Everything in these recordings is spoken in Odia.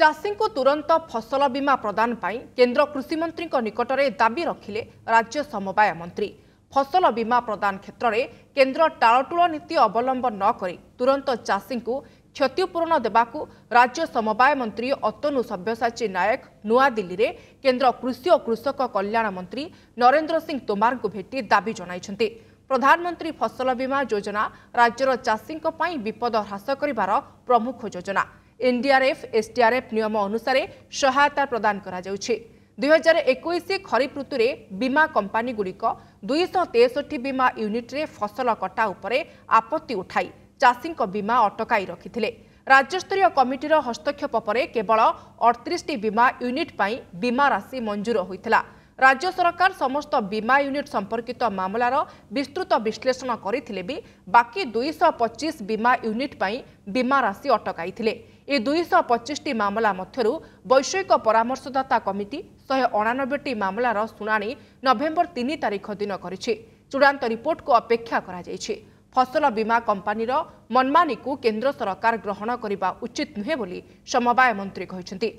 ଚାଷୀଙ୍କୁ ତୁରନ୍ତ ଫସଲ ବୀମା ପ୍ରଦାନ ପାଇଁ କେନ୍ଦ୍ର କୃଷିମନ୍ତ୍ରୀଙ୍କ ନିକଟରେ ଦାବି ରଖିଲେ ରାଜ୍ୟ ସମବାୟ ମନ୍ତ୍ରୀ ଫସଲ ବୀମା ପ୍ରଦାନ କ୍ଷେତ୍ରରେ କେନ୍ଦ୍ର ଟାଳଟୁଳ ନୀତି ଅବଲମ୍ବନ ନକରି ତୁରନ୍ତ ଚାଷୀଙ୍କୁ କ୍ଷତିପୂରଣ ଦେବାକୁ ରାଜ୍ୟ ସମବାୟ ମନ୍ତ୍ରୀ ଅତନୁ ସବ୍ୟସାଚୀ ନାୟକ ନୂଆଦିଲ୍ଲୀରେ କେନ୍ଦ୍ର କୃଷି ଓ କୃଷକ କଲ୍ୟାଣ ମନ୍ତ୍ରୀ ନରେନ୍ଦ୍ର ସିଂ ତୋମାରଙ୍କୁ ଭେଟି ଦାବି ଜଣାଇଛନ୍ତି ପ୍ରଧାନମନ୍ତ୍ରୀ ଫସଲ ବୀମା ଯୋଜନା ରାଜ୍ୟର ଚାଷୀଙ୍କ ପାଇଁ ବିପଦ ହ୍ରାସ କରିବାର ପ୍ରମୁଖ ଯୋଜନା ଏନ୍ଡିଆର୍ଏଫ୍ ଏସ୍ଡିଆର୍ଏଫ୍ ନିୟମ ଅନୁସାରେ ସହାୟତା ପ୍ରଦାନ କରାଯାଉଛି ଦୁଇହଜାର ଏକୋଇଶ ଖରିଫ ଋତୁରେ ବୀମା କମ୍ପାନୀଗୁଡ଼ିକ ଦୁଇଶହ ତେଷଠି ବୀମା ୟୁନିଟ୍ରେ ଫସଲ କଟା ଉପରେ ଆପତ୍ତି ଉଠାଇ ଚାଷୀଙ୍କ ବୀମା ଅଟକାଇ ରଖିଥିଲେ ରାଜ୍ୟସ୍ତରୀୟ କମିଟିର ହସ୍ତକ୍ଷେପ ପରେ କେବଳ ଅଠତିରିଶଟି ବୀମା ୟୁନିଟ୍ ପାଇଁ ବୀମା ରାଶି ମଞ୍ଜୁର ହୋଇଥିଲା ରାଜ୍ୟ ସରକାର ସମସ୍ତ ବୀମା ୟୁନିଟ୍ ସମ୍ପର୍କିତ ମାମଲାର ବିସ୍ତୃତ ବିଶ୍ଳେଷଣ କରିଥିଲେ ବି ବାକି ଦୁଇଶହ ପଚିଶ ବୀମା ୟୁନିଟ୍ ପାଇଁ ବୀମା ରାଶି ଅଟକାଇଥିଲେ ଏହି ଦୁଇଶହ ପଚିଶଟି ମାମଲା ମଧ୍ୟରୁ ବୈଷୟିକ ପରାମର୍ଶଦାତା କମିଟି ଶହେ ଅଣାନବେଟି ମାମଲାର ଶୁଣାଣି ନଭେମ୍ବର ତିନି ତାରିଖ ଦିନ କରିଛି ଚୂଡ଼ାନ୍ତ ରିପୋର୍ଟକୁ ଅପେକ୍ଷା କରାଯାଇଛି ଫସଲ ବୀମା କମ୍ପାନୀର ମନମାନିକୁ କେନ୍ଦ୍ର ସରକାର ଗ୍ରହଣ କରିବା ଉଚିତ ନୁହେଁ ବୋଲି ସମବାୟ ମନ୍ତ୍ରୀ କହିଛନ୍ତି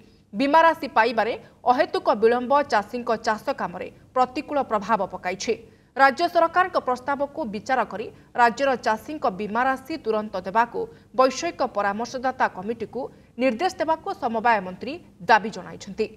ବୀମା ରାଶି ପାଇବାରେ ଅହେତୁକ ବିଳମ୍ବ ଚାଷୀଙ୍କ ଚାଷ କାମରେ ପ୍ରତିକୂଳ ପ୍ରଭାବ ପକାଇଛି ରାଜ୍ୟ ସରକାରଙ୍କ ପ୍ରସ୍ତାବକୁ ବିଚାର କରି ରାଜ୍ୟର ଚାଷୀଙ୍କ ବୀମା ରାଶି ତୁରନ୍ତ ଦେବାକୁ ବୈଷୟିକ ପରାମର୍ଶଦାତା କମିଟିକୁ ନିର୍ଦ୍ଦେଶ ଦେବାକୁ ସମବାୟ ମନ୍ତ୍ରୀ ଦାବି ଜଣାଇଛନ୍ତି